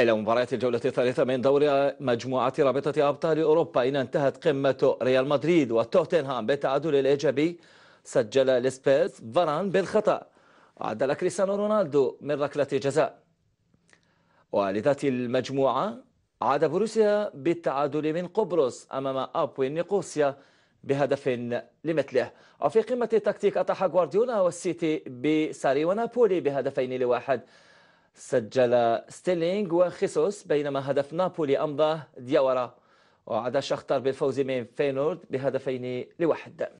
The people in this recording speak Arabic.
إلى مباراة الجولة الثالثة من دور مجموعة رابطة أبطال أوروبا إن انتهت قمة ريال مدريد وتوتنهام بالتعادل الإيجابي سجل لسبيرز فاران بالخطأ عدل كريستيانو رونالدو من ركلة جزاء ولذات المجموعة عاد بروسيا بالتعادل من قبرص أمام أبوي نيقوسيا بهدف لمثله وفي قمة التكتيك أطاح غوارديولا والسيتي بساري ونابولي بهدفين لواحد سجل ستيلينغ وخيسوس بينما هدف نابولي أمضاه دياورا وعاد شختار بالفوز من فينورد بهدفين لواحد